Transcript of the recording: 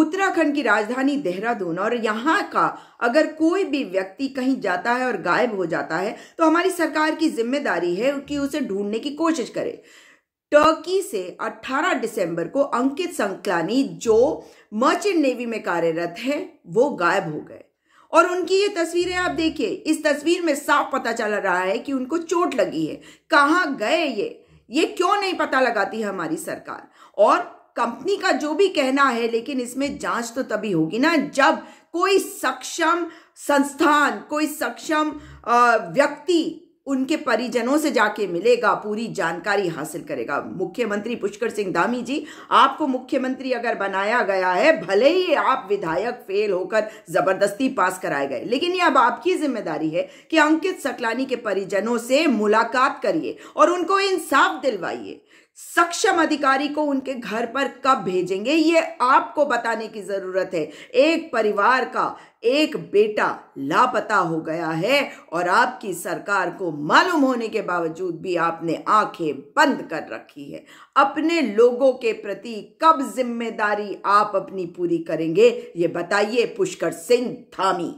उत्तराखंड की राजधानी देहरादून और यहाँ का अगर कोई भी व्यक्ति कहीं जाता है और गायब हो जाता है तो हमारी सरकार की जिम्मेदारी है कि उसे ढूंढने की कोशिश करे टर्की से 18 दिसंबर को अंकित संकलानी जो मर्चेंट नेवी में कार्यरत है वो गायब हो गए और उनकी ये तस्वीरें आप देखिए इस तस्वीर में साफ पता चल रहा है कि उनको चोट लगी है कहाँ गए ये ये क्यों नहीं पता लगाती है हमारी सरकार और कंपनी का जो भी कहना है लेकिन इसमें जांच तो तभी होगी ना जब कोई सक्षम संस्थान कोई सक्षम व्यक्ति उनके परिजनों से जाके मिलेगा पूरी जानकारी हासिल करेगा मुख्यमंत्री पुष्कर सिंह धामी जी आपको मुख्यमंत्री अगर बनाया गया है भले ही आप विधायक फेल होकर जबरदस्ती पास कराए गए लेकिन ये अब आपकी जिम्मेदारी है कि अंकित सकलानी के परिजनों से मुलाकात करिए और उनको इंसाफ दिलवाइए सक्षम अधिकारी को उनके घर पर कब भेजेंगे ये आपको बताने की जरूरत है एक परिवार का एक बेटा लापता हो गया है और आपकी सरकार को मालूम होने के बावजूद भी आपने आंखें बंद कर रखी है अपने लोगों के प्रति कब जिम्मेदारी आप अपनी पूरी करेंगे ये बताइए पुष्कर सिंह थामी